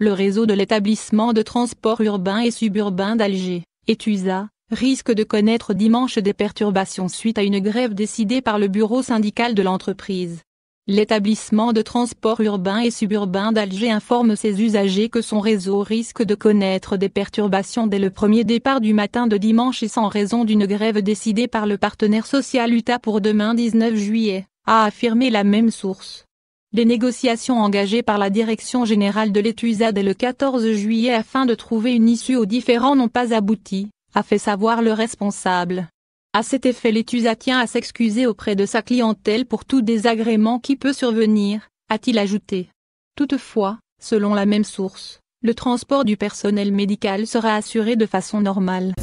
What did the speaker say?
le réseau de l'établissement de transport urbain et suburbain d'Alger, Etusa, risque de connaître dimanche des perturbations suite à une grève décidée par le bureau syndical de l'entreprise. L'établissement de transport urbain et suburbain d'Alger informe ses usagers que son réseau risque de connaître des perturbations dès le premier départ du matin de dimanche et sans raison d'une grève décidée par le partenaire social UTA pour demain 19 juillet, a affirmé la même source. Les négociations engagées par la Direction Générale de l'Etusad dès le 14 juillet afin de trouver une issue aux différends n'ont pas abouti, a fait savoir le responsable. À cet effet l'ETUSA tient à s'excuser auprès de sa clientèle pour tout désagrément qui peut survenir, a-t-il ajouté. Toutefois, selon la même source, le transport du personnel médical sera assuré de façon normale.